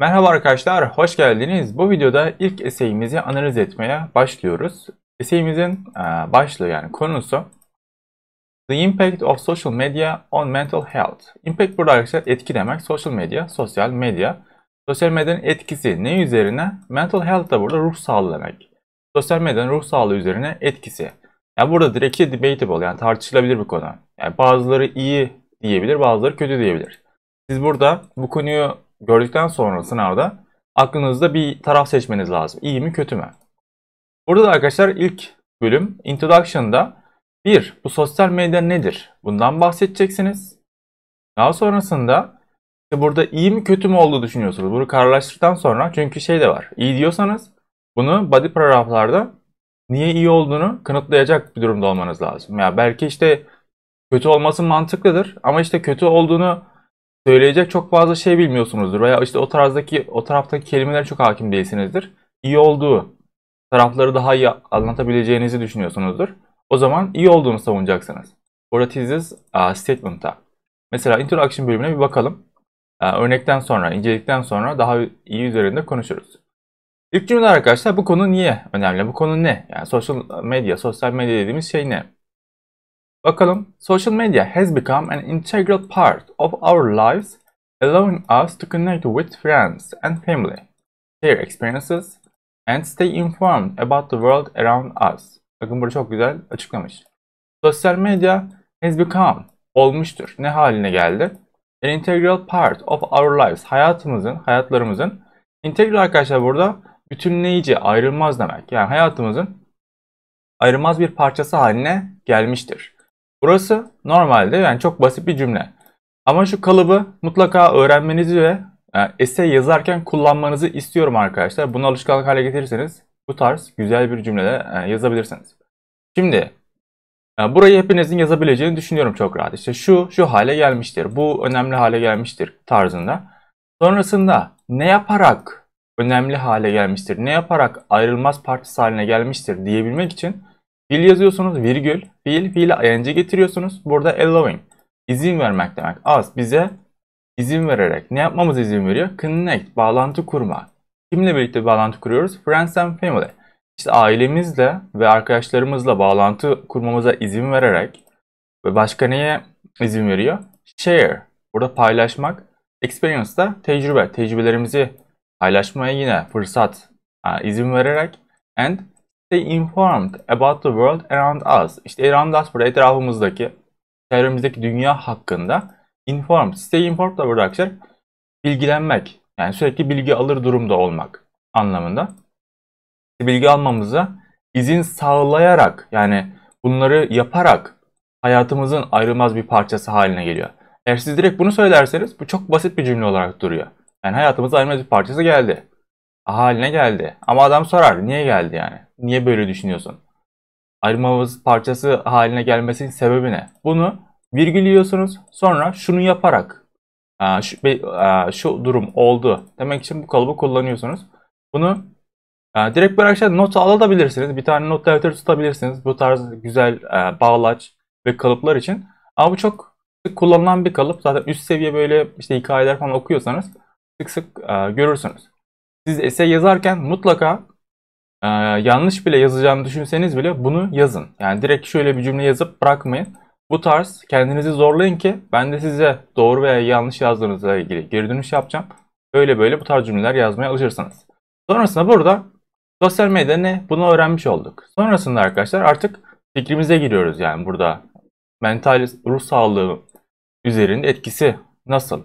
Merhaba arkadaşlar, hoş geldiniz. Bu videoda ilk eseyimizi analiz etmeye başlıyoruz. Eseyimizin e, başlığı yani konusu The Impact of Social Media on Mental Health. Impact burada arkadaşlar etki demek. Social Media, sosyal medya. Sosyal medyanın etkisi ne üzerine? Mental health da burada ruh sağlığı demek. Sosyal medyanın ruh sağlığı üzerine etkisi. Yani burada direkt şey debatable yani tartışılabilir bir konu. Yani bazıları iyi diyebilir, bazıları kötü diyebilir. Siz burada bu konuyu gördükten sonra sınavda aklınızda bir taraf seçmeniz lazım. İyi mi kötü mü? Burada da arkadaşlar ilk bölüm Introduction'da bir Bu sosyal medya nedir? Bundan bahsedeceksiniz. Daha sonrasında işte burada iyi mi kötü mü olduğu düşünüyorsunuz. Bunu kararlaştırdıktan sonra çünkü şey de var. İyi diyorsanız bunu body paragraflarda niye iyi olduğunu kanıtlayacak bir durumda olmanız lazım. Ya belki işte kötü olması mantıklıdır ama işte kötü olduğunu söyleyecek çok fazla şey bilmiyorsunuzdur veya işte o tarzdaki o taraftaki kelimeler çok hakim değilsinizdir. İyi olduğu tarafları daha iyi anlatabileceğinizi düşünüyorsunuzdur. O zaman iyi olduğunu savunacaksınız. Burada thesis uh, statement'a. Mesela introduction bölümüne bir bakalım. Uh, örnekten sonra, incelikten sonra daha iyi üzerinde konuşuruz. İlk cümle arkadaşlar bu konu niye önemli? Bu konu ne? Yani sosyal medya, sosyal medya dediğimiz şey ne? Bakalım, social media has become an integral part of our lives, allowing us to connect with friends and family, share experiences, and stay informed about the world around us. Bakın burada çok güzel açıklamış. Sosyal medya has become olmuştur. Ne haline geldi? An integral part of our lives. Hayatımızın, hayatlarımızın. Integral arkadaşlar burada bütünleyici, ayrılmaz demek. Yani hayatımızın ayrılmaz bir parçası haline gelmiştir. Burası normalde yani çok basit bir cümle. Ama şu kalıbı mutlaka öğrenmenizi ve yani e, essay yazarken kullanmanızı istiyorum arkadaşlar. Bunu alışkanlık hale getirirseniz bu tarz güzel bir cümlede e, yazabilirsiniz. Şimdi e, burayı hepinizin yazabileceğini düşünüyorum çok rahat. İşte şu şu hale gelmiştir. Bu önemli hale gelmiştir tarzında. Sonrasında ne yaparak önemli hale gelmiştir, ne yaparak ayrılmaz partisi haline gelmiştir diyebilmek için Fiil yazıyorsunuz virgül. Fiil fiile ing getiriyorsunuz. Burada allowing. izin vermek demek. Az bize izin vererek. Ne yapmamız izin veriyor? Connect. Bağlantı kurma. Kimle birlikte bağlantı kuruyoruz? Friends and family. İşte ailemizle ve arkadaşlarımızla bağlantı kurmamıza izin vererek ve başka neye izin veriyor? Share. Burada paylaşmak. Experience da tecrübe. Tecrübelerimizi paylaşmaya yine fırsat izin vererek and stay informed about the world around us. İşte around us burada etrafımızdaki, çevremizdeki dünya hakkında informed. Stay informed da burada arkadaşlar bilgilenmek. Yani sürekli bilgi alır durumda olmak anlamında. Bilgi almamıza izin sağlayarak yani bunları yaparak hayatımızın ayrılmaz bir parçası haline geliyor. Eğer siz direkt bunu söylerseniz bu çok basit bir cümle olarak duruyor. Yani hayatımızın ayrılmaz bir parçası geldi haline geldi. Ama adam sorar niye geldi yani? Niye böyle düşünüyorsun? Ayrılmamız parçası haline gelmesinin sebebi ne? Bunu yiyorsunuz. sonra şunu yaparak şu, şu durum oldu demek için bu kalıbı kullanıyorsunuz. Bunu direkt böyle aşağıda not alabilirsiniz. Bir tane not defteri tutabilirsiniz. Bu tarz güzel bağlaç ve kalıplar için. Ama bu çok sık kullanılan bir kalıp. Zaten üst seviye böyle işte hikayeler falan okuyorsanız sık sık görürsünüz. Siz essay yazarken mutlaka e, yanlış bile yazacağını düşünseniz bile bunu yazın. Yani direkt şöyle bir cümle yazıp bırakmayın. Bu tarz kendinizi zorlayın ki ben de size doğru veya yanlış yazdığınızla ilgili geri dönüş yapacağım. Böyle böyle bu tarz cümleler yazmaya alışırsanız. Sonrasında burada sosyal medya ne? Bunu öğrenmiş olduk. Sonrasında arkadaşlar artık fikrimize giriyoruz yani burada. Mental ruh sağlığı üzerinde etkisi nasıl?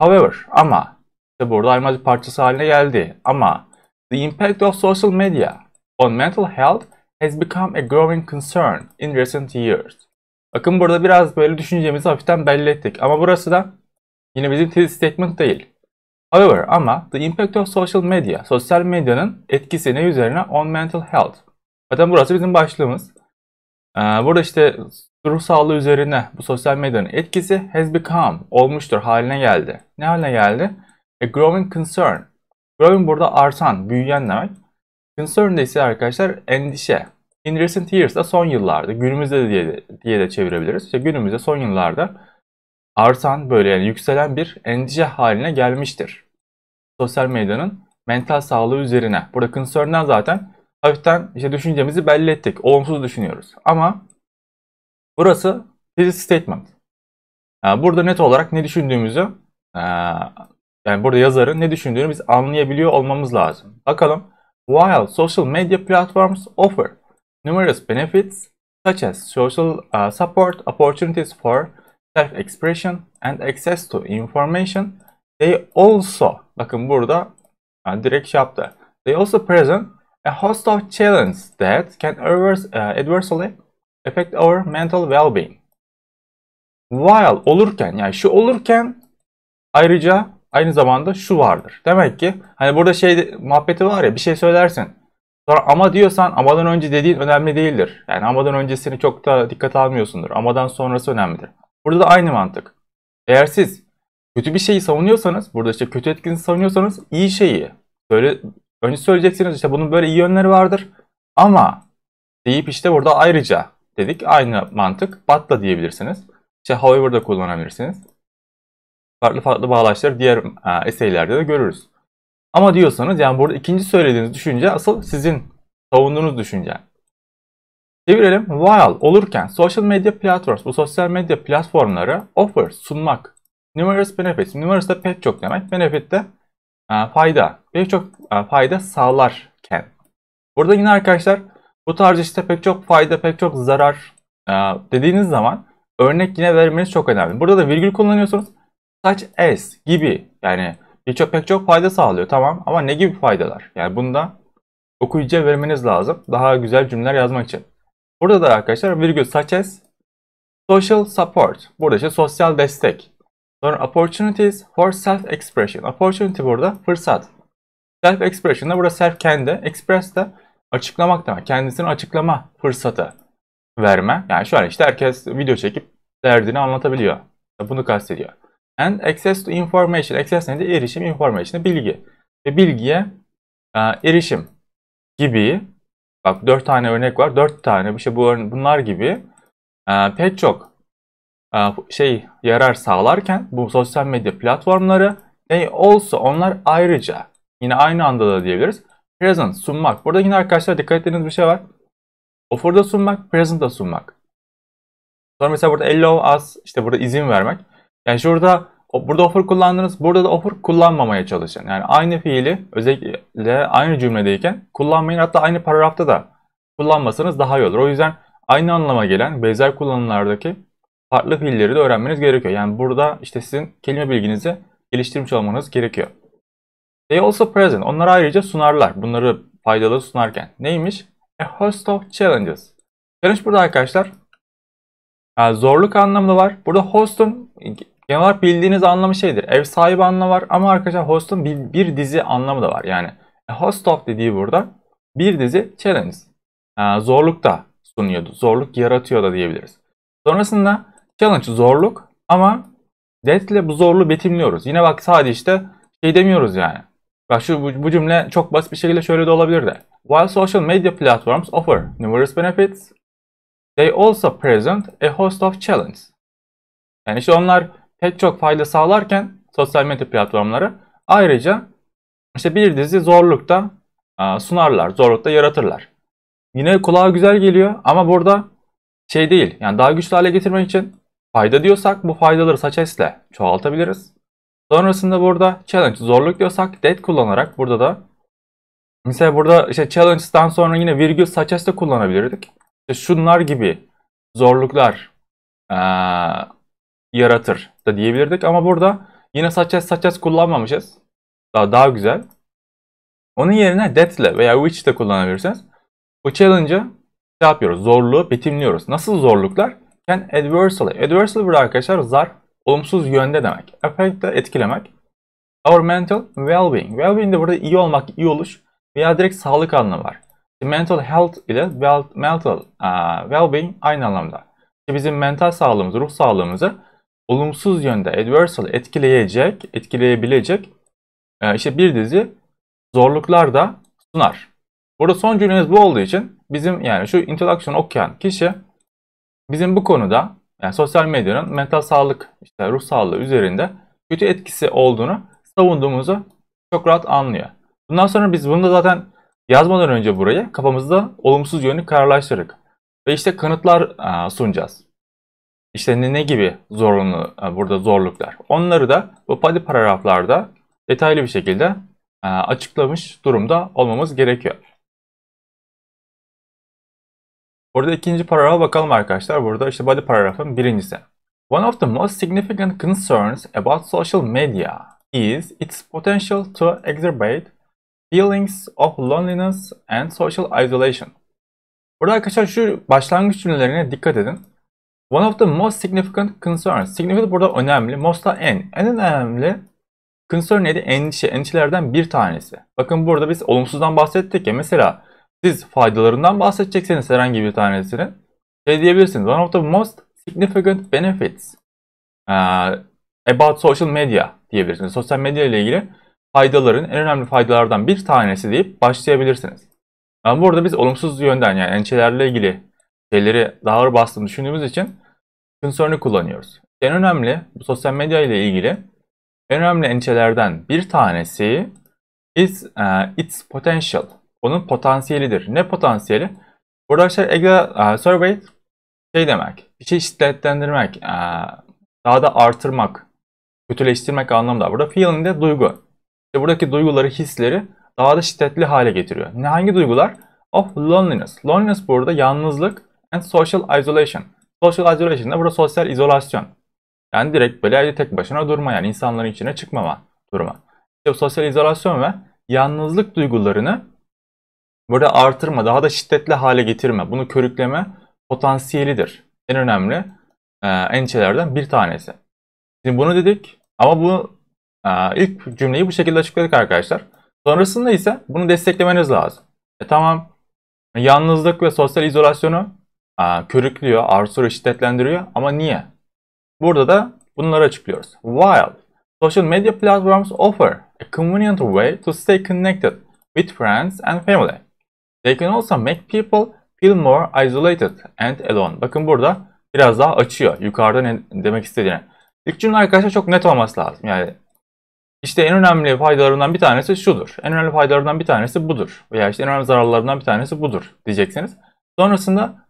However ama de burada ayrılmaz bir parçası haline geldi. Ama the impact of social media on mental health has become a growing concern in recent years. Bakın burada biraz böyle düşüneceğimizi hafiften belli ettik. Ama burası da yine bizim thesis statement değil. However ama the impact of social media, sosyal medyanın etkisi ne üzerine on mental health. Zaten burası bizim başlığımız. Ee, burada işte ruh sağlığı üzerine bu sosyal medyanın etkisi has become olmuştur haline geldi. Ne haline geldi? A growing concern. Growing burada artan, büyüyen demek. Concern de ise arkadaşlar endişe. In recent years da son yıllarda, günümüzde de diye, de, diye de çevirebiliriz. İşte günümüzde son yıllarda artan böyle yani yükselen bir endişe haline gelmiştir. Sosyal medyanın mental sağlığı üzerine. Burada concern'dan zaten hafiften işte düşüncemizi belli ettik. Olumsuz düşünüyoruz. Ama burası thesis statement. Burada net olarak ne düşündüğümüzü yani burada yazarın ne düşündüğünü biz anlayabiliyor olmamız lazım. Bakalım. While social media platforms offer numerous benefits such as social uh, support, opportunities for self-expression and access to information, they also, bakın burada yani direkt şey yaptı. They also present a host of challenges that can adverse, uh, adversely affect our mental well-being. While olurken, yani şu olurken ayrıca aynı zamanda şu vardır. Demek ki hani burada şey muhabbeti var ya bir şey söylersin. Sonra ama diyorsan amadan önce dediğin önemli değildir. Yani amadan öncesini çok da dikkat almıyorsundur. Amadan sonrası önemlidir. Burada da aynı mantık. Eğer siz kötü bir şeyi savunuyorsanız, burada işte kötü etkinizi savunuyorsanız iyi şeyi böyle önce söyleyeceksiniz işte bunun böyle iyi yönleri vardır. Ama deyip işte burada ayrıca dedik aynı mantık batla diyebilirsiniz. İşte however da kullanabilirsiniz farklı farklı bağlaçları diğer e, eseylerde de görürüz. Ama diyorsanız yani burada ikinci söylediğiniz düşünce asıl sizin savunduğunuz düşünce. Çevirelim. While olurken social media platforms, bu sosyal medya platformları offer, sunmak, numerous benefits, numerous da pek çok demek, benefit de e, fayda, pek çok e, fayda sağlarken. Burada yine arkadaşlar bu tarz işte pek çok fayda, pek çok zarar e, dediğiniz zaman örnek yine vermeniz çok önemli. Burada da virgül kullanıyorsunuz. Saç S gibi yani birçok pek çok fayda sağlıyor tamam ama ne gibi faydalar? Yani bunda okuyucuya vermeniz lazım daha güzel cümleler yazmak için. Burada da arkadaşlar virgül saç S social support burada işte sosyal destek. Sonra opportunities for self expression. Opportunity burada fırsat. Self expression da burada self kendi, express de açıklamak demek. Kendisini açıklama fırsatı verme. Yani şu an işte herkes video çekip derdini anlatabiliyor. Bunu kastediyor. And access to information. Access neydi? Erişim, information bilgi. Ve bilgiye e, erişim gibi bak 4 tane örnek var. 4 tane bir şey bu bunlar gibi e, pek çok e, şey yarar sağlarken bu sosyal medya platformları they also onlar ayrıca yine aynı anda da diyebiliriz. Present sunmak. Burada yine arkadaşlar dikkat ettiğiniz bir şey var. Offer'da sunmak, present'da sunmak. Sonra mesela burada allow us işte burada izin vermek. Yani şurada burada offer kullandınız. Burada da offer kullanmamaya çalışın. Yani aynı fiili özellikle aynı cümledeyken kullanmayın. Hatta aynı paragrafta da kullanmasanız daha iyi olur. O yüzden aynı anlama gelen benzer kullanımlardaki farklı fiilleri de öğrenmeniz gerekiyor. Yani burada işte sizin kelime bilginizi geliştirmiş olmanız gerekiyor. They also present. Onlara ayrıca sunarlar. Bunları faydalı sunarken. Neymiş? A host of challenges. Challenge burada arkadaşlar. Yani zorluk anlamı var. Burada host'un Genel olarak bildiğiniz anlamı şeydir. Ev sahibi anlamı var ama arkadaşlar host'un bir, bir dizi anlamı da var. Yani e, host of dediği burada bir dizi challenge. Ee, zorluk da sunuyordu. Zorluk yaratıyor da diyebiliriz. Sonrasında challenge zorluk ama death ile bu zorluğu betimliyoruz. Yine bak sadece işte şey demiyoruz yani. Bak şu bu, bu cümle çok basit bir şekilde şöyle de olabilir de. While social media platforms offer numerous benefits, they also present a host of challenges. Yani işte onlar pek çok fayda sağlarken sosyal medya platformları ayrıca işte bir dizi zorlukta sunarlar, zorlukta yaratırlar. Yine kulağa güzel geliyor ama burada şey değil. Yani daha güçlü hale getirmek için fayda diyorsak bu faydaları saçesle çoğaltabiliriz. Sonrasında burada challenge zorluk diyorsak dead kullanarak burada da mesela burada işte challenge'dan sonra yine virgül success de kullanabilirdik. İşte şunlar gibi zorluklar yaratır da diyebilirdik. Ama burada yine suggest suggest kullanmamışız. Daha, daha güzel. Onun yerine that veya which de kullanabilirsiniz. Bu challenge'ı ne şey yapıyoruz? Zorluğu betimliyoruz. Nasıl zorluklar? Can adversely. Adversely burada arkadaşlar zar olumsuz yönde demek. Affect de etkilemek. Our mental well-being. Well-being de burada iyi olmak, iyi oluş veya direkt sağlık anlamı var. Mental health ile mental uh, well-being aynı anlamda. bizim mental sağlığımızı, ruh sağlığımızı olumsuz yönde adversal etkileyecek, etkileyebilecek e, işte bir dizi zorluklar da sunar. Burada son cümlemiz bu olduğu için bizim yani şu introduction okuyan kişi bizim bu konuda yani sosyal medyanın mental sağlık, işte ruh sağlığı üzerinde kötü etkisi olduğunu savunduğumuzu çok rahat anlıyor. Bundan sonra biz bunu da zaten yazmadan önce burayı kafamızda olumsuz yönü kararlaştırdık. Ve işte kanıtlar e, sunacağız. İşte ne gibi zorunlu e, burada zorluklar? Onları da bu padi paragraflarda detaylı bir şekilde e, açıklamış durumda olmamız gerekiyor. Burada ikinci paragrafa bakalım arkadaşlar. Burada işte body paragrafın birincisi. One of the most significant concerns about social media is its potential to exacerbate feelings of loneliness and social isolation. Burada arkadaşlar şu başlangıç cümlelerine dikkat edin. One of the most significant concerns. Significant burada önemli. Most en. En önemli concern neydi? Endişe. Endişelerden bir tanesi. Bakın burada biz olumsuzdan bahsettik ya. Mesela siz faydalarından bahsedecekseniz herhangi bir tanesini şey diyebilirsiniz. One of the most significant benefits uh, about social media diyebilirsiniz. Sosyal medya ile ilgili faydaların en önemli faydalardan bir tanesi deyip başlayabilirsiniz. Ama burada biz olumsuz yönden yani endişelerle ilgili şeyleri daha ağır bastığını düşündüğümüz için concern'ı kullanıyoruz. En önemli bu sosyal medya ile ilgili en önemli endişelerden bir tanesi is uh, its potential. Onun potansiyelidir. Ne potansiyeli? Burada arkadaşlar Excel uh, e, survey şey demek. Bir şey şiddetlendirmek, uh, daha da artırmak, kötüleştirmek anlamda. Burada feeling de duygu. İşte buradaki duyguları, hisleri daha da şiddetli hale getiriyor. Ne hangi duygular? Of loneliness. Loneliness burada yalnızlık and social isolation. Social isolation da burada sosyal izolasyon. Yani direkt böyle evde tek başına durma yani insanların içine çıkmama durma İşte sosyal izolasyon ve yalnızlık duygularını burada artırma, daha da şiddetli hale getirme, bunu körükleme potansiyelidir. En önemli e, endişelerden bir tanesi. Şimdi bunu dedik ama bu e, ilk cümleyi bu şekilde açıkladık arkadaşlar. Sonrasında ise bunu desteklemeniz lazım. E, tamam yalnızlık ve sosyal izolasyonu körüklüyor, arzuları şiddetlendiriyor ama niye? Burada da bunları açıklıyoruz. While social media platforms offer a convenient way to stay connected with friends and family, they can also make people feel more isolated and alone. Bakın burada biraz daha açıyor yukarıda ne demek istediğini. İlk cümle arkadaşlar çok net olması lazım. Yani işte en önemli faydalarından bir tanesi şudur. En önemli faydalarından bir tanesi budur. Veya işte en önemli zararlarından bir tanesi budur diyeceksiniz. Sonrasında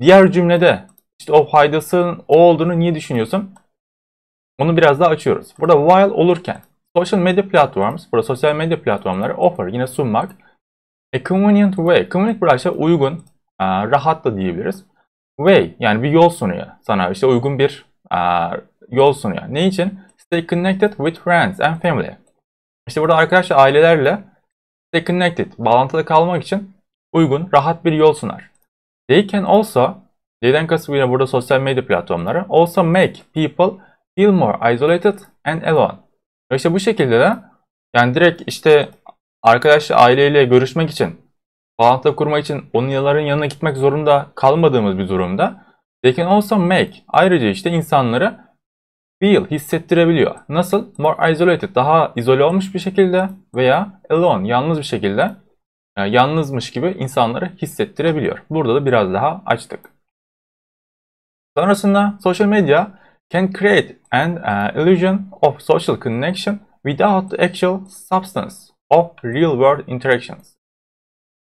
Diğer cümlede işte o faydasının o olduğunu niye düşünüyorsun? Onu biraz daha açıyoruz. Burada while olurken social media platforms, burada sosyal medya platformları offer yine sunmak. A convenient way, convenient branşa uygun, rahat da diyebiliriz. Way yani bir yol sunuyor sana işte uygun bir yol sunuyor. Ne için? Stay connected with friends and family. İşte burada arkadaşlar ailelerle stay connected, bağlantıda kalmak için uygun, rahat bir yol sunar. They can also, they'den kastım yine burada sosyal medya platformları. Also make people feel more isolated and alone. Ve işte bu şekilde de yani direkt işte arkadaşla aileyle görüşmek için, bağlantı kurma için yılların yanına gitmek zorunda kalmadığımız bir durumda. They can also make ayrıca işte insanları feel hissettirebiliyor. Nasıl? More isolated daha izole olmuş bir şekilde veya alone yalnız bir şekilde yalnızmış gibi insanları hissettirebiliyor. Burada da biraz daha açtık. Sonrasında social media can create an uh, illusion of social connection without the actual substance of real world interactions.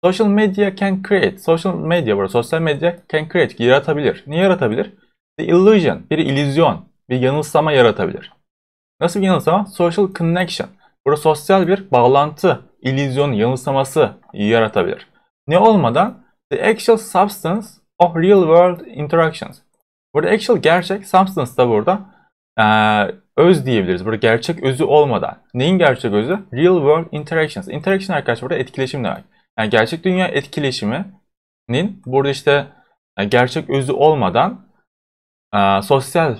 Social media can create, social media burada sosyal medya can create yaratabilir. Ne yaratabilir? The illusion, bir illüzyon, bir yanılsama yaratabilir. Nasıl bir yanılsama? Social connection. Burada sosyal bir bağlantı illüzyon yanılsaması yaratabilir. Ne olmadan the actual substance of real world interactions. Burada actual gerçek, substance da burada e, öz diyebiliriz. Burada gerçek özü olmadan. Neyin gerçek özü? Real world interactions. Interaction arkadaşlar burada etkileşim demek. Yani gerçek dünya etkileşiminin burada işte yani e, gerçek özü olmadan e, sosyal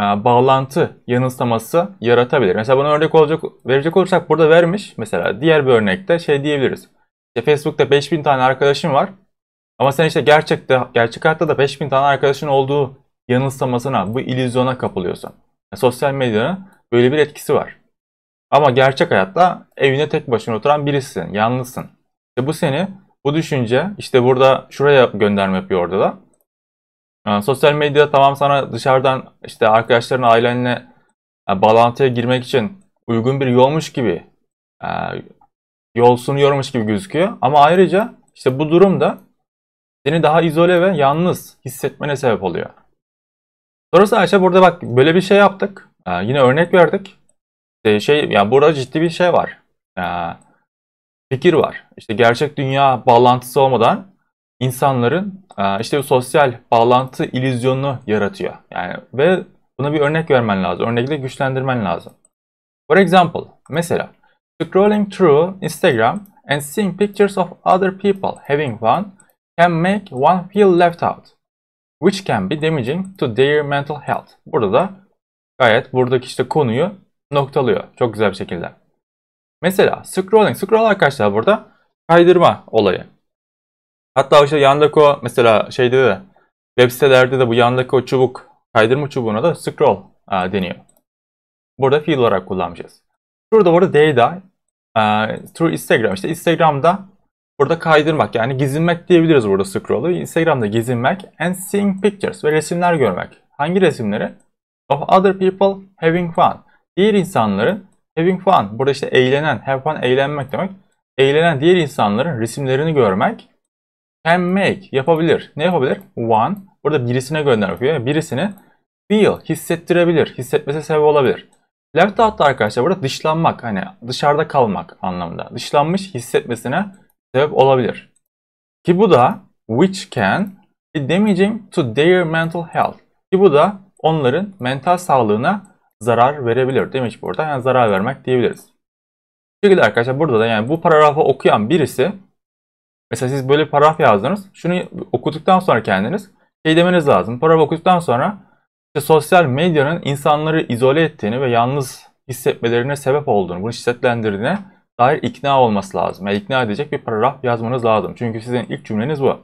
e, bağlantı yanılsaması yaratabilir. Mesela buna örnek olacak, verecek olursak burada vermiş. Mesela diğer bir örnekte şey diyebiliriz. İşte Facebook'ta 5000 tane arkadaşın var. Ama sen işte gerçekte, gerçek hayatta da 5000 tane arkadaşın olduğu yanılsamasına, bu illüzyona kapılıyorsun. Yani e, sosyal medyanın böyle bir etkisi var. Ama gerçek hayatta evine tek başına oturan birisin, yalnızsın. İşte bu seni, bu düşünce, işte burada şuraya gönderme yapıyor orada da. Yani sosyal medya tamam sana dışarıdan işte arkadaşların, ailenle yani bağlantıya girmek için uygun bir yolmuş gibi e, yol sunuyormuş gibi gözüküyor. Ama ayrıca işte bu durumda seni daha izole ve yalnız hissetmene sebep oluyor. Sonrasında Ayşe burada bak böyle bir şey yaptık. E, yine örnek verdik. E, şey yani burada ciddi bir şey var. E, fikir var. İşte gerçek dünya bağlantısı olmadan insanların e, işte bu sosyal bağlantı ilüzyonunu yaratıyor. Yani ve buna bir örnek vermen lazım. Örnekle güçlendirmen lazım. For example, mesela scrolling through Instagram and seeing pictures of other people having fun can make one feel left out, which can be damaging to their mental health. Burada da gayet buradaki işte konuyu noktalıyor çok güzel bir şekilde. Mesela scrolling, scroll arkadaşlar burada kaydırma olayı. Hatta işte Yandako mesela şeyde de web sitelerde de bu Yandako çubuk kaydırma çubuğuna da scroll a, deniyor. Burada fiil olarak kullanacağız. Şurada burada data a, through Instagram. İşte Instagram'da burada kaydırmak yani gizinmek diyebiliriz burada scroll'u. Instagram'da gizinmek and seeing pictures ve resimler görmek. Hangi resimleri? Of other people having fun. Diğer insanların having fun. Burada işte eğlenen, have fun eğlenmek demek. Eğlenen diğer insanların resimlerini görmek Can make yapabilir. Ne yapabilir? One. Burada birisine gönderiyor. Birisini feel hissettirebilir. Hissetmesi sebep olabilir. Left out da arkadaşlar burada dışlanmak hani dışarıda kalmak anlamında. Dışlanmış hissetmesine sebep olabilir. Ki bu da which can be damaging to their mental health. Ki bu da onların mental sağlığına zarar verebilir. Demiş burada yani zarar vermek diyebiliriz. Bu arkadaşlar burada da yani bu paragrafı okuyan birisi Mesela siz böyle bir paragraf yazdınız. Şunu okuduktan sonra kendiniz şey demeniz lazım. Paragraf okuduktan sonra işte sosyal medyanın insanları izole ettiğini ve yalnız hissetmelerine sebep olduğunu, bunu şiddetlendirdiğine dair ikna olması lazım. Yani ikna edecek bir paragraf yazmanız lazım. Çünkü sizin ilk cümleniz bu.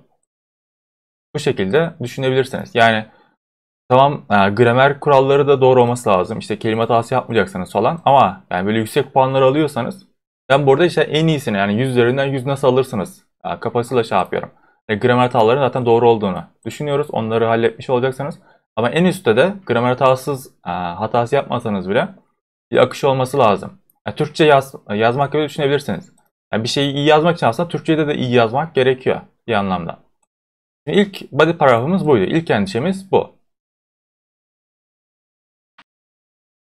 Bu şekilde düşünebilirsiniz. Yani tamam yani e, gramer kuralları da doğru olması lazım. İşte kelime hatası yapmayacaksınız falan ama yani böyle yüksek puanlar alıyorsanız ben burada işte en iyisini yani 100 üzerinden 100 nasıl alırsınız kafasıyla şey yapıyorum. E, gramer hataları zaten doğru olduğunu düşünüyoruz. Onları halletmiş olacaksınız. Ama en üstte de gramer hatasız e, hatası yapmasanız bile bir akış olması lazım. Yani e, Türkçe yaz, e, yazmak gibi düşünebilirsiniz. Yani bir şeyi iyi yazmak için aslında Türkçe'de de iyi yazmak gerekiyor bir anlamda. Şimdi ilk body paragrafımız buydu. İlk endişemiz bu.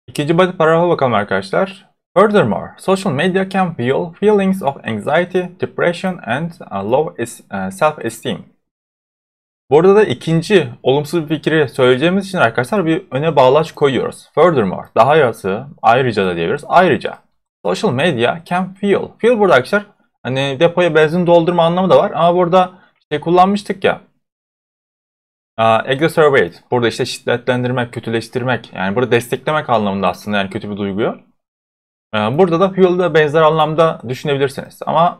İkinci body paragrafa bakalım arkadaşlar. Furthermore, social media can fuel feelings of anxiety, depression and uh, low uh, self-esteem. Burada da ikinci olumsuz bir fikri söyleyeceğimiz için arkadaşlar bir öne bağlaç koyuyoruz. Furthermore, daha yarısı ayrıca da diyebiliriz. Ayrıca, social media can fuel. Fuel burada arkadaşlar hani depoya benzin doldurma anlamı da var ama burada şey kullanmıştık ya. Uh, exacerbate. Burada işte şiddetlendirmek, kötüleştirmek. Yani burada desteklemek anlamında aslında yani kötü bir duyguyu. Ee, burada da da benzer anlamda düşünebilirsiniz. Ama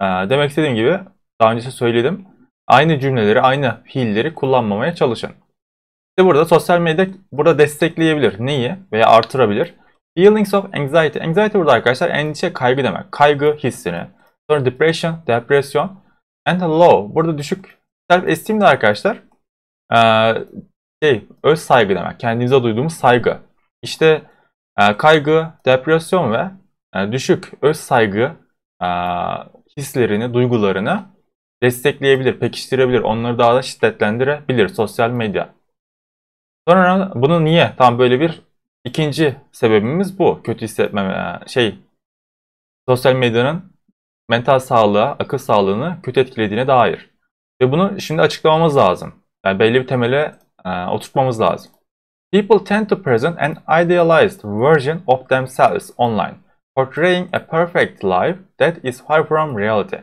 e, demek istediğim gibi daha önce söyledim. Aynı cümleleri, aynı fiilleri kullanmamaya çalışın. İşte burada sosyal medya burada destekleyebilir. Neyi? Veya artırabilir. Feelings of anxiety. Anxiety burada arkadaşlar endişe, kaygı demek. Kaygı hissini. Sonra depression, depresyon. And low. Burada düşük self esteem de arkadaşlar e, şey, öz saygı demek. kendinize duyduğumuz saygı. İşte ee, kaygı, depresyon ve e, düşük öz saygı e, hislerini, duygularını destekleyebilir, pekiştirebilir, onları daha da şiddetlendirebilir sosyal medya. Sonra bunu niye? Tam böyle bir ikinci sebebimiz bu. Kötü hissetme e, şey sosyal medyanın mental sağlığı, akıl sağlığını kötü etkilediğine dair. Ve bunu şimdi açıklamamız lazım. Yani belli bir temele e, oturtmamız lazım. People tend to present an idealized version of themselves online, portraying a perfect life that is far from reality.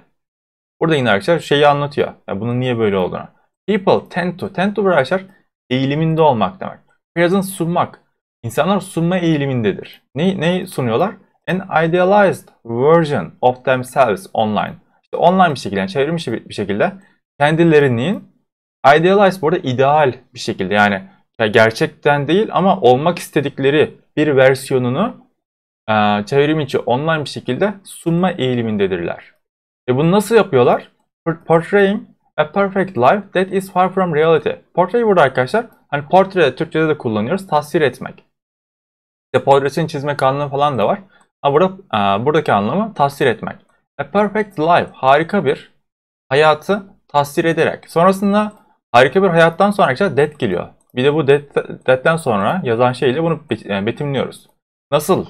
Burada yine arkadaşlar şeyi anlatıyor. ya bunun niye böyle olduğunu. People tend to, tend to arkadaşlar eğiliminde olmak demek. Present sunmak. İnsanlar sunma eğilimindedir. Ne, neyi sunuyorlar? An idealized version of themselves online. İşte online bir şekilde, yani çevrilmiş bir şekilde kendilerinin idealized burada ideal bir şekilde yani ya gerçekten değil ama olmak istedikleri bir versiyonunu e, çevrim içi online bir şekilde sunma eğilimindedirler. E bunu nasıl yapıyorlar? Portraying a perfect life that is far from reality. Portray burada arkadaşlar hani portre Türkçe'de de kullanıyoruz. Tasvir etmek. İşte portresini çizmek anlamı falan da var. Ama burada, e, buradaki anlamı tasvir etmek. A perfect life. Harika bir hayatı tasvir ederek. Sonrasında harika bir hayattan sonra arkadaşlar death geliyor. Bir de bu detten sonra yazan şeyle bunu e, betimliyoruz. Nasıl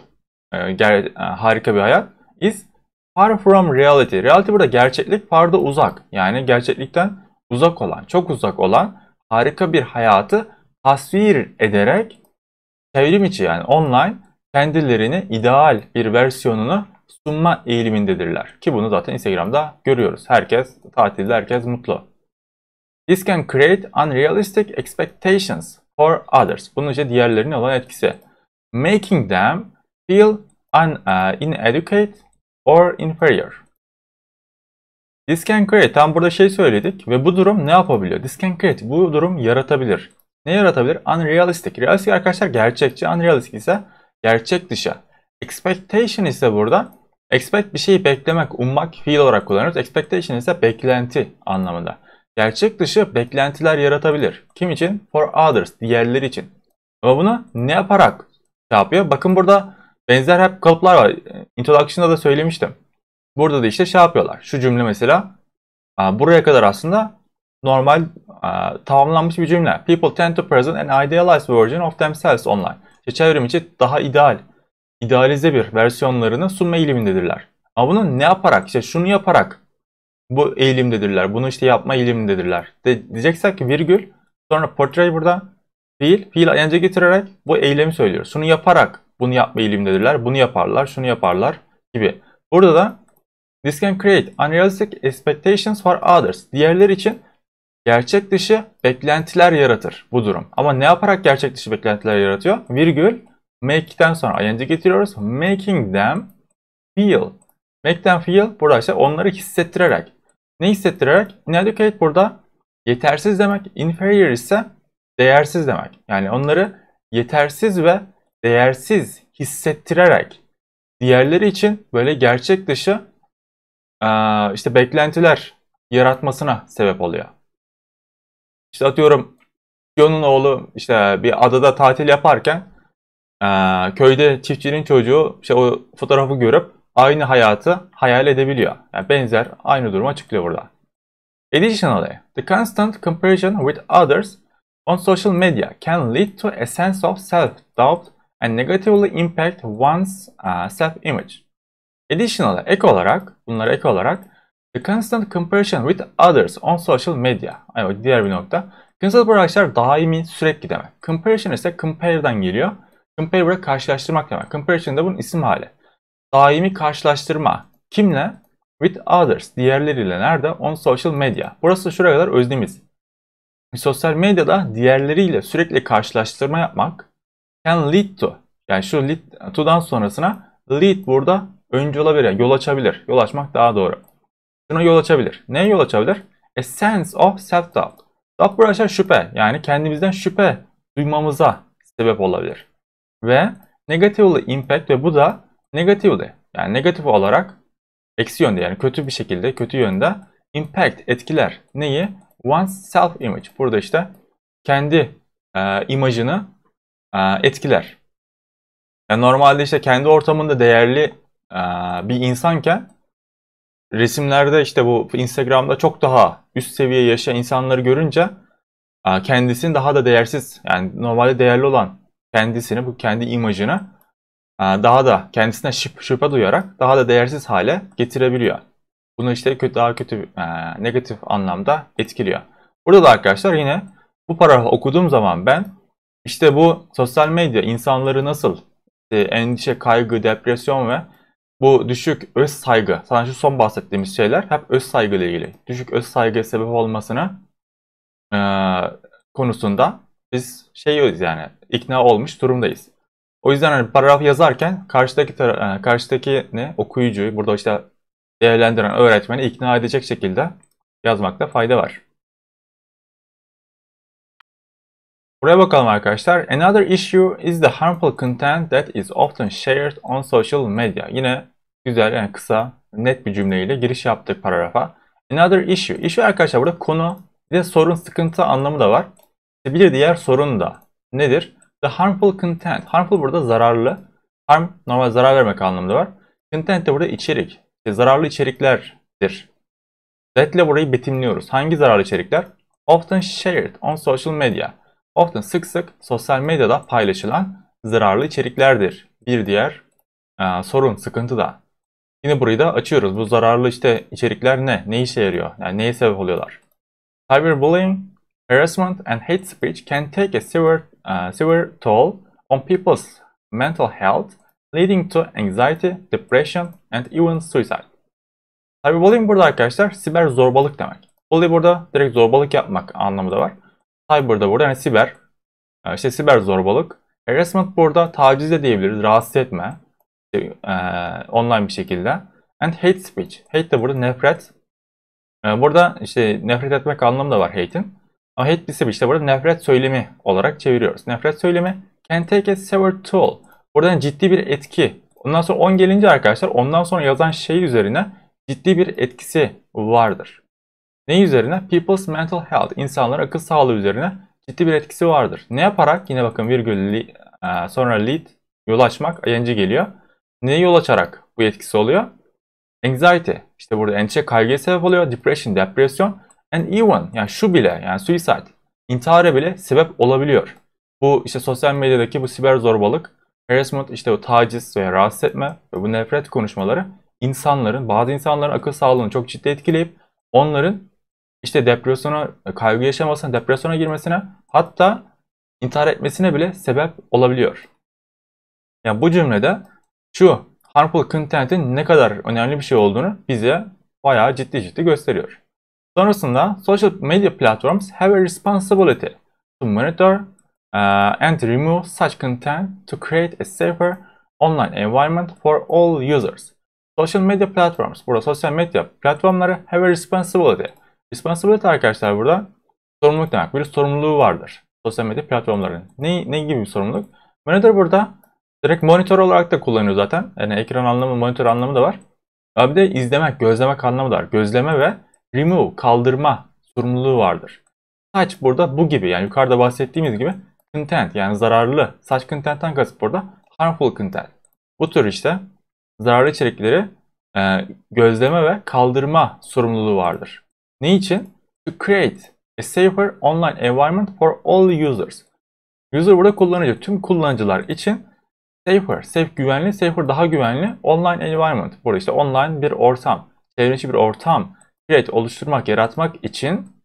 e, e, harika bir hayat? Is far from reality. Reality burada gerçeklik, far da uzak. Yani gerçeklikten uzak olan, çok uzak olan harika bir hayatı tasvir ederek çevrim içi yani online kendilerini ideal bir versiyonunu sunma eğilimindedirler. Ki bunu zaten Instagram'da görüyoruz. Herkes tatilde, herkes mutlu. This can create unrealistic expectations for others. Bunun Bununca diğerlerine olan etkisi. Making them feel un, uh, inadequate or inferior. This can create. Tam burada şey söyledik ve bu durum ne yapabiliyor? This can create. Bu durum yaratabilir. Ne yaratabilir? Unrealistic. Realistic arkadaşlar gerçekçi. Unrealistic ise gerçek dışı. Expectation ise burada expect bir şeyi beklemek, ummak fiil olarak kullanıyoruz. Expectation ise beklenti anlamında gerçek dışı beklentiler yaratabilir. Kim için? For others, diğerleri için. Ama bunu ne yaparak şey yapıyor? Bakın burada benzer hep kalıplar var. E, introduction'da da söylemiştim. Burada da işte şey yapıyorlar. Şu cümle mesela buraya kadar aslında normal tamamlanmış bir cümle. People tend to present an idealized version of themselves online. İşte çevrim içi daha ideal, idealize bir versiyonlarını sunma eğilimindedirler. Ama bunu ne yaparak, işte şunu yaparak bu eğilimdedirler. Bunu işte yapma eğilimindedirler. De, diyeceksek virgül sonra portray burada fiil fiil ing getirerek bu eylemi söylüyor. Şunu yaparak bunu yapma eğilimindedirler. Bunu yaparlar, şunu yaparlar gibi. Burada da this can create unrealistic expectations for others. diğerler için gerçek dışı beklentiler yaratır bu durum. Ama ne yaparak gerçek dışı beklentiler yaratıyor? Virgül make'den sonra ing getiriyoruz. Making them feel. Make them feel burada işte onları hissettirerek ne hissettirerek? Inadequate burada yetersiz demek, inferior ise değersiz demek. Yani onları yetersiz ve değersiz hissettirerek diğerleri için böyle gerçek dışı işte beklentiler yaratmasına sebep oluyor. İşte atıyorum Gön'ün oğlu işte bir adada tatil yaparken köyde çiftçinin çocuğu işte o fotoğrafı görüp aynı hayatı hayal edebiliyor. Yani benzer aynı durumu açıklıyor burada. Additionally, the constant comparison with others on social media can lead to a sense of self-doubt and negatively impact one's uh, self-image. Additionally, ek olarak, bunlara ek olarak The constant comparison with others on social media. Evet, diğer bir nokta. Constant arkadaşlar daimi sürekli demek. Comparison ise compare'dan geliyor. Compare burada karşılaştırmak demek. Comparison da bunun isim hali. Daimi karşılaştırma. Kimle? With others. Diğerleriyle nerede? On social media. Burası şuraya kadar özlemiz. Sosyal medyada diğerleriyle sürekli karşılaştırma yapmak can lead to. Yani şu lead to'dan sonrasına lead burada öncü olabilir. Yol açabilir. Yol açmak daha doğru. Şuna yol açabilir. Ne yol açabilir? A sense of self-doubt. Doubt burası şey şüphe. Yani kendimizden şüphe duymamıza sebep olabilir. Ve negatively impact ve bu da negatively yani negatif olarak eksi yönde yani kötü bir şekilde kötü yönde impact etkiler neyi? One's self image. Burada işte kendi e, imajını e, etkiler. Yani normalde işte kendi ortamında değerli e, bir insanken resimlerde işte bu Instagram'da çok daha üst seviye yaşa insanları görünce e, kendisini daha da değersiz yani normalde değerli olan kendisini bu kendi imajını ee, daha da kendisine şüphe şüphe duyarak daha da değersiz hale getirebiliyor. Bunu işte kötü, daha kötü e, negatif anlamda etkiliyor. Burada da arkadaşlar yine bu paragrafı okuduğum zaman ben işte bu sosyal medya insanları nasıl işte endişe, kaygı, depresyon ve bu düşük öz saygı, sana şu son bahsettiğimiz şeyler hep öz saygı ile ilgili. Düşük öz saygı sebep olmasına e, konusunda biz şey yani ikna olmuş durumdayız. O yüzden hani paragraf yazarken karşıdaki e, karşıdaki ne okuyucuyu burada işte değerlendiren öğretmeni ikna edecek şekilde yazmakta fayda var. Buraya bakalım arkadaşlar. Another issue is the harmful content that is often shared on social media. Yine güzel, yani kısa, net bir cümleyle giriş yaptık paragrafa. Another issue. Issue arkadaşlar burada konu, bir sorun, sıkıntı anlamı da var. Bir diğer sorun da nedir? The harmful content. Harmful burada zararlı. Harm normal zarar vermek anlamında var. Content de burada içerik. İşte zararlı içeriklerdir. That ile burayı betimliyoruz. Hangi zararlı içerikler? Often shared on social media. Often sık sık sosyal medyada paylaşılan zararlı içeriklerdir. Bir diğer e, sorun, sıkıntı da. Yine burayı da açıyoruz. Bu zararlı işte içerikler ne? Ne işe yarıyor? Yani neye sebep oluyorlar? Cyberbullying, harassment and hate speech can take a severe uh, severe toll on people's mental health, leading to anxiety, depression and even suicide. Tabi bullying burada arkadaşlar siber zorbalık demek. Bully burada direkt zorbalık yapmak anlamı da var. Cyber da burada yani siber, uh, işte siber zorbalık. Harassment burada taciz de diyebiliriz, rahatsız etme işte, e, online bir şekilde. And hate speech, hate de burada nefret. E, burada işte nefret etmek anlamı da var hate'in. Ahit bir işte burada nefret söylemi olarak çeviriyoruz. Nefret söylemi can take a sever toll. Buradan ciddi bir etki. Ondan sonra 10 gelince arkadaşlar ondan sonra yazan şey üzerine ciddi bir etkisi vardır. Ne üzerine? People's mental health. İnsanların akıl sağlığı üzerine ciddi bir etkisi vardır. Ne yaparak? Yine bakın virgül e, sonra lead yol açmak ing geliyor. Ne yol açarak bu etkisi oluyor? Anxiety. İşte burada endişe kaygıya sebep oluyor. Depression, depresyon and even yani şu bile yani suicide intihara bile sebep olabiliyor. Bu işte sosyal medyadaki bu siber zorbalık, harassment işte bu taciz veya rahatsız etme ve bu nefret konuşmaları insanların bazı insanların akıl sağlığını çok ciddi etkileyip onların işte depresyona, kaygı yaşamasına, depresyona girmesine hatta intihar etmesine bile sebep olabiliyor. Yani bu cümlede şu harmful content'in ne kadar önemli bir şey olduğunu bize bayağı ciddi ciddi gösteriyor. Sonrasında social media platforms have a responsibility to monitor uh, and remove such content to create a safer online environment for all users. Social media platforms, burada sosyal medya platformları have a responsibility. Responsibility arkadaşlar burada sorumluluk demek. Bir sorumluluğu vardır. Sosyal medya platformlarının. Ne, ne gibi bir sorumluluk? Monitor burada direkt monitör olarak da kullanıyor zaten. Yani ekran anlamı, monitör anlamı da var. Bir de izlemek, gözlemek anlamı da var. Gözleme ve remove kaldırma sorumluluğu vardır. Saç burada bu gibi yani yukarıda bahsettiğimiz gibi content yani zararlı saç content'ten kasıt burada harmful content. Bu tür işte zararlı içerikleri e, gözleme ve kaldırma sorumluluğu vardır. Ne için? To create a safer online environment for all users. User burada kullanıcı tüm kullanıcılar için safer, safe güvenli, safer daha güvenli online environment. Burada işte online bir ortam, çevrimiçi bir ortam create oluşturmak, yaratmak için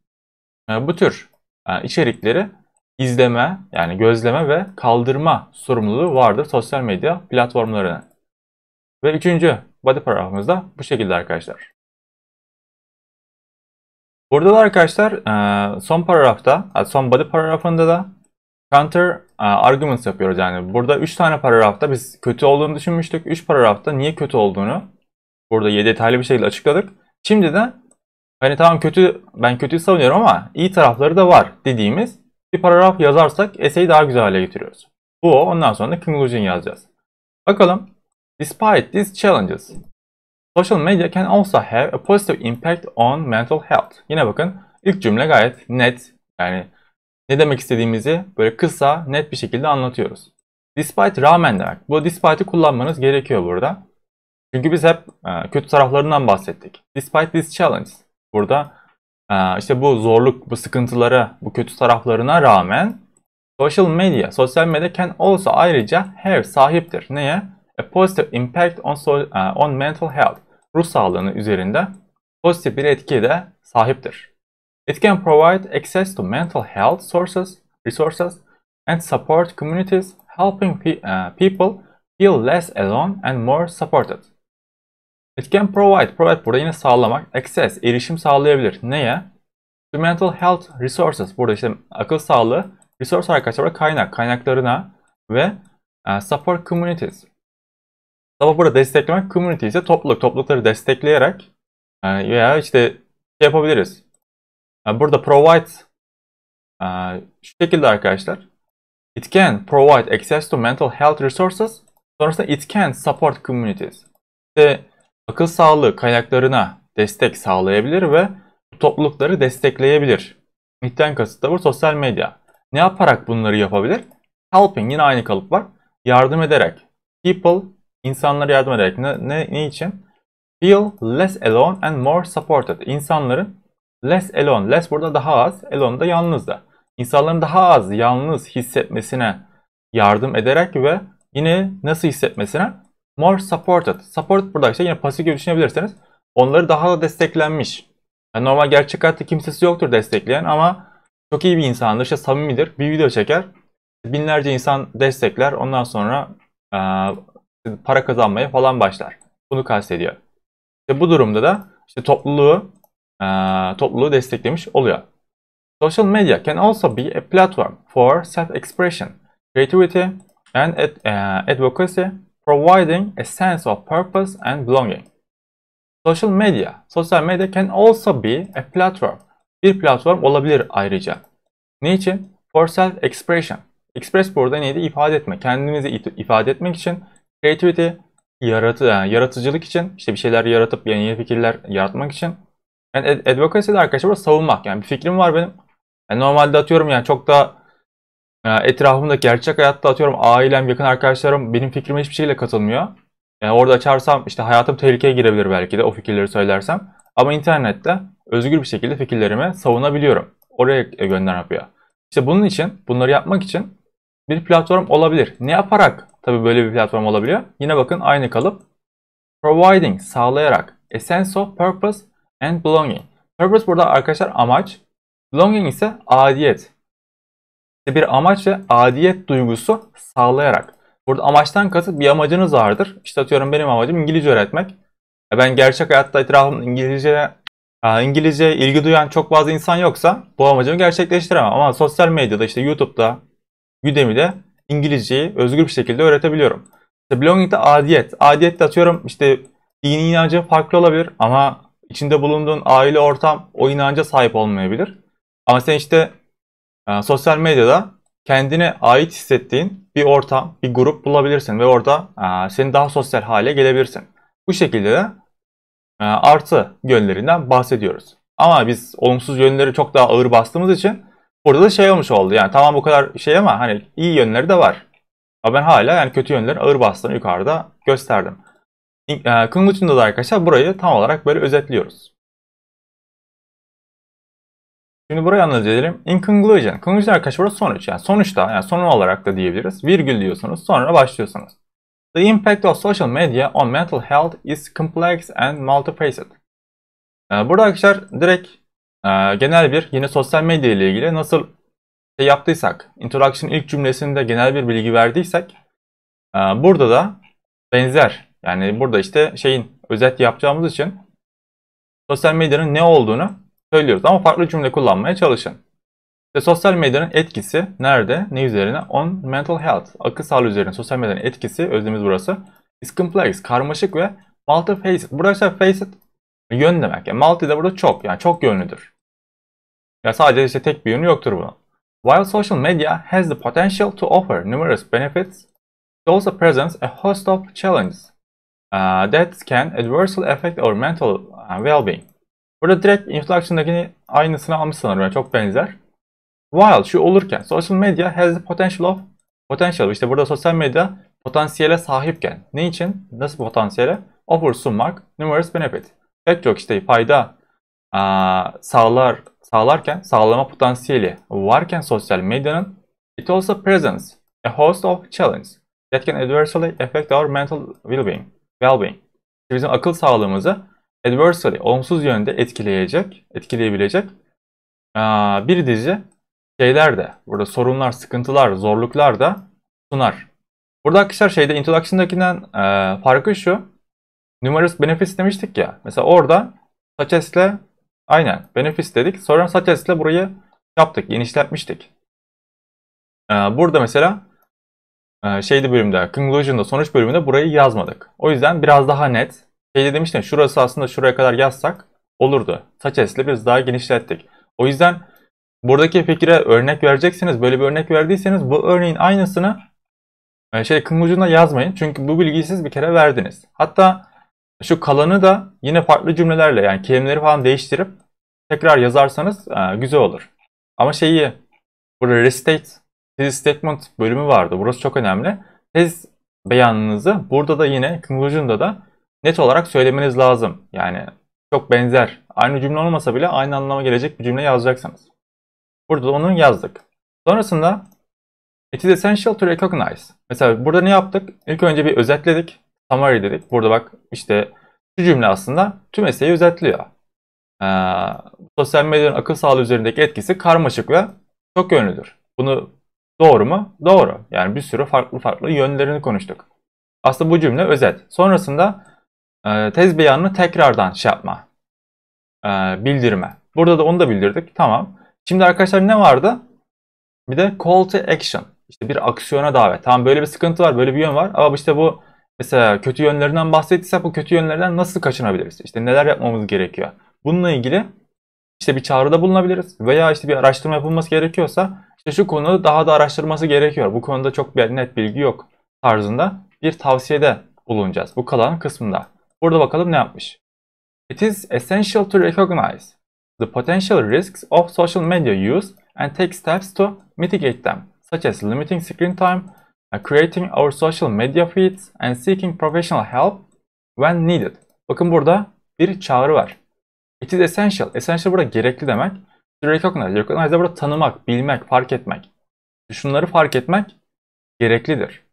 e, bu tür e, içerikleri izleme yani gözleme ve kaldırma sorumluluğu vardır sosyal medya platformlarına. Ve üçüncü body paragrafımız da bu şekilde arkadaşlar. Burada da arkadaşlar e, son paragrafta, son body paragrafında da counter arguments yapıyoruz. Yani burada 3 tane paragrafta biz kötü olduğunu düşünmüştük. 3 paragrafta niye kötü olduğunu burada detaylı bir şekilde açıkladık. Şimdi de hani tamam kötü ben kötüyü savunuyorum ama iyi tarafları da var dediğimiz bir paragraf yazarsak eseyi daha güzel hale getiriyoruz. Bu o. Ondan sonra da conclusion yazacağız. Bakalım. Despite these challenges, social media can also have a positive impact on mental health. Yine bakın ilk cümle gayet net. Yani ne demek istediğimizi böyle kısa, net bir şekilde anlatıyoruz. Despite rağmen demek. Bu despite'ı kullanmanız gerekiyor burada. Çünkü biz hep e, kötü taraflarından bahsettik. Despite these challenges burada ee, işte bu zorluk, bu sıkıntılara, bu kötü taraflarına rağmen social media, sosyal medya can also ayrıca have sahiptir. Neye? A positive impact on, so, uh, on mental health. Ruh sağlığını üzerinde pozitif bir etki de sahiptir. It can provide access to mental health sources, resources and support communities helping pe uh, people feel less alone and more supported. It can provide, provide burada yine sağlamak, access, erişim sağlayabilir. Neye? To mental health resources, burada işte akıl sağlığı, resource arkadaşlar kaynak, kaynaklarına ve e, support communities. Tabi burada desteklemek, community ise topluluk, toplulukları destekleyerek e, veya işte şey yapabiliriz. E, burada provide şu şekilde arkadaşlar. It can provide access to mental health resources. Sonrasında it can support communities. İşte akıl sağlığı kaynaklarına destek sağlayabilir ve bu toplulukları destekleyebilir. Mitten kasıt da bu sosyal medya. Ne yaparak bunları yapabilir? Helping yine aynı kalıp var. Yardım ederek. People insanlara yardım ederek. Ne, ne, ne için? Feel less alone and more supported. İnsanların less alone, less burada daha az, alone da yalnız da. İnsanların daha az yalnız hissetmesine yardım ederek ve yine nasıl hissetmesine? more supported. Support burada işte yine pasif gibi düşünebilirsiniz. Onları daha da desteklenmiş. Yani normal gerçek hayatta kimsesi yoktur destekleyen ama çok iyi bir insandır, işte samimidir. Bir video çeker. Binlerce insan destekler. Ondan sonra e, para kazanmaya falan başlar. Bunu kastediyor. İşte bu durumda da işte topluluğu e, topluluğu desteklemiş oluyor. Social media can also be a platform for self-expression, creativity and ad, e, advocacy providing a sense of purpose and belonging. Social media, sosyal medya can also be a platform. Bir platform olabilir ayrıca. Niçin? For self expression. Express burada neydi? İfade etme. Kendinizi ifade etmek için creativity, yaratı, yani yaratıcılık için işte bir şeyler yaratıp yeni fikirler yaratmak için. Yani advocacy de arkadaşlar savunmak. Yani bir fikrim var benim. Yani normalde atıyorum yani çok da etrafımda gerçek hayatta atıyorum ailem, yakın arkadaşlarım benim fikrime hiçbir şeyle katılmıyor. Yani orada açarsam işte hayatım tehlikeye girebilir belki de o fikirleri söylersem. Ama internette özgür bir şekilde fikirlerimi savunabiliyorum. Oraya gönder yapıyor. İşte bunun için, bunları yapmak için bir platform olabilir. Ne yaparak tabii böyle bir platform olabiliyor? Yine bakın aynı kalıp. Providing, sağlayarak. A sense of purpose and belonging. Purpose burada arkadaşlar amaç. Belonging ise adiyet bir amaç ve adiyet duygusu sağlayarak. Burada amaçtan kasıt bir amacınız vardır. İşte atıyorum benim amacım İngilizce öğretmek. Ben gerçek hayatta etrafımda İngilizce e, İngilizce ilgi duyan çok fazla insan yoksa bu amacımı gerçekleştiremem. Ama sosyal medyada işte YouTube'da, Udemy'de İngilizceyi özgür bir şekilde öğretebiliyorum. İşte belonging'de adiyet. Adiyet de atıyorum işte dini inancı farklı olabilir ama içinde bulunduğun aile ortam o inanca sahip olmayabilir. Ama sen işte e, sosyal medyada kendine ait hissettiğin bir ortam, bir grup bulabilirsin ve orada e, seni daha sosyal hale gelebilirsin. Bu şekilde de e, artı yönlerinden bahsediyoruz. Ama biz olumsuz yönleri çok daha ağır bastığımız için burada da şey olmuş oldu. Yani tamam bu kadar şey ama hani iyi yönleri de var. Ama ben hala yani kötü yönlerin ağır bastığını yukarıda gösterdim. E, Kınguç'un da arkadaşlar burayı tam olarak böyle özetliyoruz. Şimdi burayı analiz edelim. In conclusion. Conclusion arkadaşlar burası sonuç. Yani sonuçta yani son olarak da diyebiliriz. Virgül diyorsunuz sonra başlıyorsunuz. The impact of social media on mental health is complex and multifaceted. Ee, burada arkadaşlar direkt e, genel bir yine sosyal medya ile ilgili nasıl şey yaptıysak, introduction ilk cümlesinde genel bir bilgi verdiysek e, burada da benzer yani burada işte şeyin özet yapacağımız için sosyal medyanın ne olduğunu söylüyoruz ama farklı cümle kullanmaya çalışın. İşte sosyal medyanın etkisi nerede, ne üzerine? On mental health, akıl sağlığı üzerine sosyal medyanın etkisi, özlemiz burası. Is complex, karmaşık ve multi multifaceted. Burada işte facet yön demek. Yani multi de burada çok, yani çok yönlüdür. Ya sadece işte tek bir yönü yoktur bunun. While social media has the potential to offer numerous benefits, it also presents a host of challenges uh, that can adversely affect our mental uh, well-being. Burada direkt introduction'dakini aynısını almış sanırım. Yani çok benzer. While şu olurken social media has the potential of potential. İşte burada sosyal medya potansiyele sahipken. Ne için? Nasıl potansiyele? Offer sunmak. Numerous benefit. Pek çok işte fayda sağlar sağlarken sağlama potansiyeli varken sosyal medyanın it also presents a host of challenges that can adversely affect our mental well-being. Well -being. bizim akıl sağlığımızı adversary olumsuz yönde etkileyecek, etkileyebilecek bir dizi şeyler de burada sorunlar, sıkıntılar, zorluklar da sunar. Burada arkadaşlar şeyde introduction'dakinden farkı şu. Numerous benefits demiştik ya. Mesela orada suggest'le aynen benefits dedik. Sonra suggest'le burayı yaptık, genişletmiştik. Burada mesela şeydi bölümde, conclusion'da, sonuç bölümünde burayı yazmadık. O yüzden biraz daha net, Şeyde demiştim şurası aslında şuraya kadar yazsak olurdu. Touches'le biz daha genişlettik. O yüzden buradaki fikre örnek verecekseniz böyle bir örnek verdiyseniz bu örneğin aynısını e, şey kımucuna yazmayın. Çünkü bu bilgiyi siz bir kere verdiniz. Hatta şu kalanı da yine farklı cümlelerle yani kelimeleri falan değiştirip tekrar yazarsanız e, güzel olur. Ama şeyi burada restate, thesis statement bölümü vardı. Burası çok önemli. Tez beyanınızı burada da yine conclusion'da da net olarak söylemeniz lazım. Yani çok benzer. Aynı cümle olmasa bile aynı anlama gelecek bir cümle yazacaksınız. Burada da onu yazdık. Sonrasında it is essential to recognize. Mesela burada ne yaptık? İlk önce bir özetledik. Summary dedik. Burada bak işte şu cümle aslında tüm meseleyi özetliyor. Ee, sosyal medyanın akıl sağlığı üzerindeki etkisi karmaşık ve çok yönlüdür. Bunu doğru mu? Doğru. Yani bir sürü farklı farklı yönlerini konuştuk. Aslında bu cümle özet. Sonrasında ee, tez beyanını tekrardan şey yapma. E, bildirme. Burada da onu da bildirdik. Tamam. Şimdi arkadaşlar ne vardı? Bir de call to action. İşte bir aksiyona davet. Tamam böyle bir sıkıntı var, böyle bir yön var. Ama işte bu mesela kötü yönlerinden bahsettiysek bu kötü yönlerden nasıl kaçınabiliriz? İşte neler yapmamız gerekiyor? Bununla ilgili işte bir çağrıda bulunabiliriz veya işte bir araştırma yapılması gerekiyorsa işte şu konuda daha da araştırması gerekiyor. Bu konuda çok bir net bilgi yok tarzında bir tavsiyede bulunacağız bu kalan kısmında. Burada bakalım ne yapmış. It is essential to recognize the potential risks of social media use and take steps to mitigate them, such as limiting screen time, uh, creating our social media feeds and seeking professional help when needed. Bakın burada bir çağrı var. It is essential. Essential burada gerekli demek. To recognize. Recognize burada tanımak, bilmek, fark etmek. Şunları fark etmek gereklidir.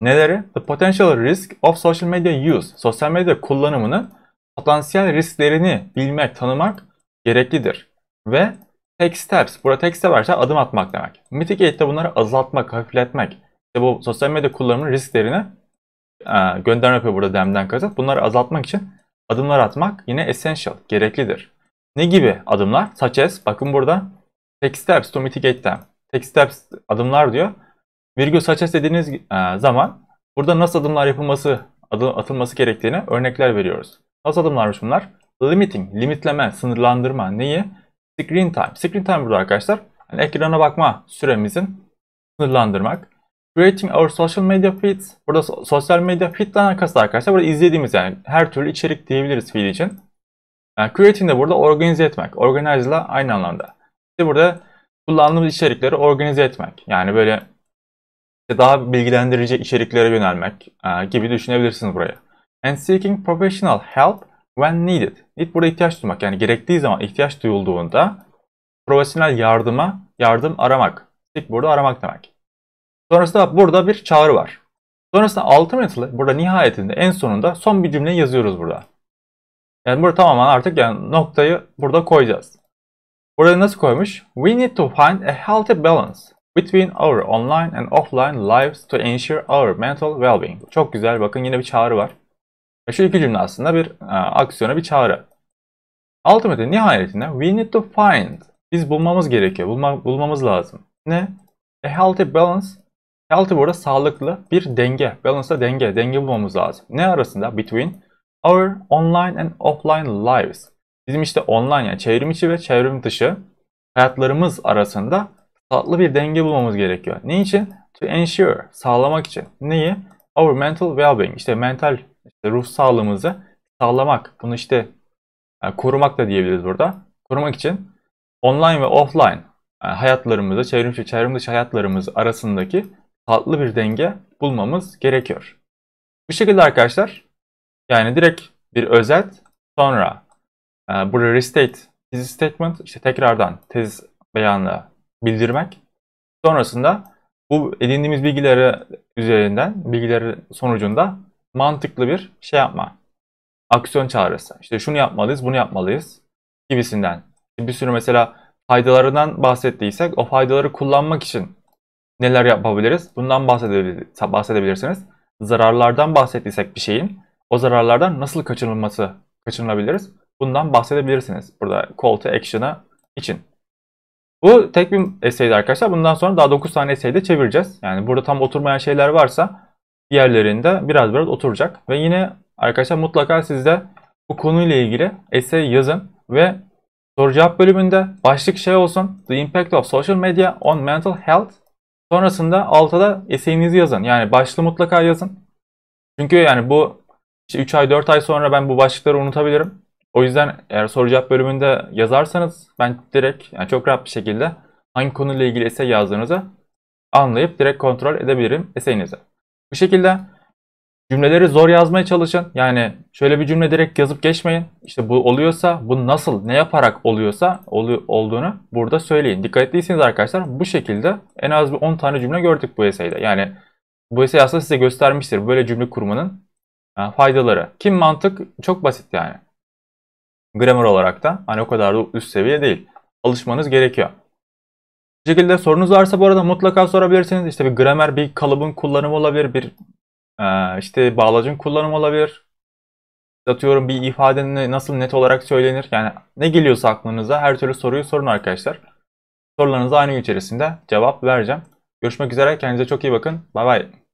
Neleri? The potential risk of social media use. Sosyal medya kullanımının potansiyel risklerini bilmek, tanımak gereklidir. Ve take steps. Burada take step varsa adım atmak demek. Mitigate de bunları azaltmak, hafifletmek. İşte bu sosyal medya kullanımının risklerini e, gönderme yapıyor burada demden kasıt. Bunları azaltmak için adımlar atmak yine essential, gereklidir. Ne gibi adımlar? Such as, bakın burada take steps to mitigate them. Take steps adımlar diyor. Virgül success dediğiniz e, zaman burada nasıl adımlar yapılması, atılması gerektiğini örnekler veriyoruz. Nasıl adımlarmış bunlar? Limiting, limitleme, sınırlandırma neyi? Screen time. Screen time burada arkadaşlar. Yani ekrana bakma süremizin sınırlandırmak. Creating our social media feeds. Burada sosyal medya feed'den kastı arkadaşlar. Burada izlediğimiz yani her türlü içerik diyebiliriz feed için. Yani e, creating de burada organize etmek. Organize ile aynı anlamda. İşte burada kullandığımız içerikleri organize etmek. Yani böyle daha bilgilendirici içeriklere yönelmek e, gibi düşünebilirsiniz buraya. And seeking professional help when needed. Need burada ihtiyaç duymak yani gerektiği zaman ihtiyaç duyulduğunda profesyonel yardıma yardım aramak. Seek burada aramak demek. Sonrasında burada bir çağrı var. Sonrasında ultimately burada nihayetinde en sonunda son bir cümleyi yazıyoruz burada. Yani burada tamamen artık yani noktayı burada koyacağız. Burada nasıl koymuş? We need to find a healthy balance between our online and offline lives to ensure our mental well-being. Çok güzel bakın yine bir çağrı var. Şu iki cümle aslında bir e, aksiyona bir çağrı. Ultimate nihayetinde we need to find. Biz bulmamız gerekiyor. Bulma, bulmamız lazım. Ne? A healthy balance. Healthy burada sağlıklı bir denge. Balance'da denge. Denge bulmamız lazım. Ne arasında? Between our online and offline lives. Bizim işte online yani çevrim içi ve çevrim dışı hayatlarımız arasında tatlı bir denge bulmamız gerekiyor. Ne için? To ensure, sağlamak için. Neyi? Our mental well-being, işte mental, işte ruh sağlığımızı sağlamak. Bunu işte yani e, korumak da diyebiliriz burada. Korumak için online ve offline yani e, hayatlarımızı, çevrim içi, çevrim dışı hayatlarımız arasındaki tatlı bir denge bulmamız gerekiyor. Bu şekilde arkadaşlar, yani direkt bir özet, sonra e, burada restate, thesis statement, işte tekrardan tez beyanla bildirmek. Sonrasında bu edindiğimiz bilgileri üzerinden, bilgileri sonucunda mantıklı bir şey yapma. Aksiyon çağrısı. İşte şunu yapmalıyız, bunu yapmalıyız gibisinden. Bir sürü mesela faydalarından bahsettiysek o faydaları kullanmak için neler yapabiliriz? Bundan bahsedebilirsiniz. Zararlardan bahsettiysek bir şeyin o zararlardan nasıl kaçınılması kaçınılabiliriz? Bundan bahsedebilirsiniz. Burada call to action'ı için. Bu tek bir eseydi arkadaşlar. Bundan sonra daha 9 tane eseyde çevireceğiz. Yani burada tam oturmayan şeyler varsa yerlerinde biraz biraz oturacak. Ve yine arkadaşlar mutlaka siz de bu konuyla ilgili esey yazın ve soru cevap bölümünde başlık şey olsun The Impact of Social Media on Mental Health sonrasında alta da eseyinizi yazın. Yani başlığı mutlaka yazın. Çünkü yani bu işte 3 ay 4 ay sonra ben bu başlıkları unutabilirim. O yüzden eğer soru cevap bölümünde yazarsanız ben direkt yani çok rahat bir şekilde hangi konuyla ilgili essay yazdığınızı anlayıp direkt kontrol edebilirim essayinizi. Bu şekilde cümleleri zor yazmaya çalışın. Yani şöyle bir cümle direkt yazıp geçmeyin. İşte bu oluyorsa bu nasıl ne yaparak oluyorsa ol, olduğunu burada söyleyin. Dikkatliyseniz arkadaşlar bu şekilde en az bir 10 tane cümle gördük bu essay'de. Yani bu essay aslında size göstermiştir böyle cümle kurmanın faydaları. Kim mantık çok basit yani. Grammar olarak da hani o kadar da üst seviye değil. Alışmanız gerekiyor. Bu şekilde sorunuz varsa bu arada mutlaka sorabilirsiniz. İşte bir gramer, bir kalıbın kullanımı olabilir, bir e, işte bağlacın kullanımı olabilir. Atıyorum bir ifadenin nasıl net olarak söylenir. Yani ne geliyorsa aklınıza her türlü soruyu sorun arkadaşlar. Sorularınıza aynı gün içerisinde cevap vereceğim. Görüşmek üzere. Kendinize çok iyi bakın. Bay bay.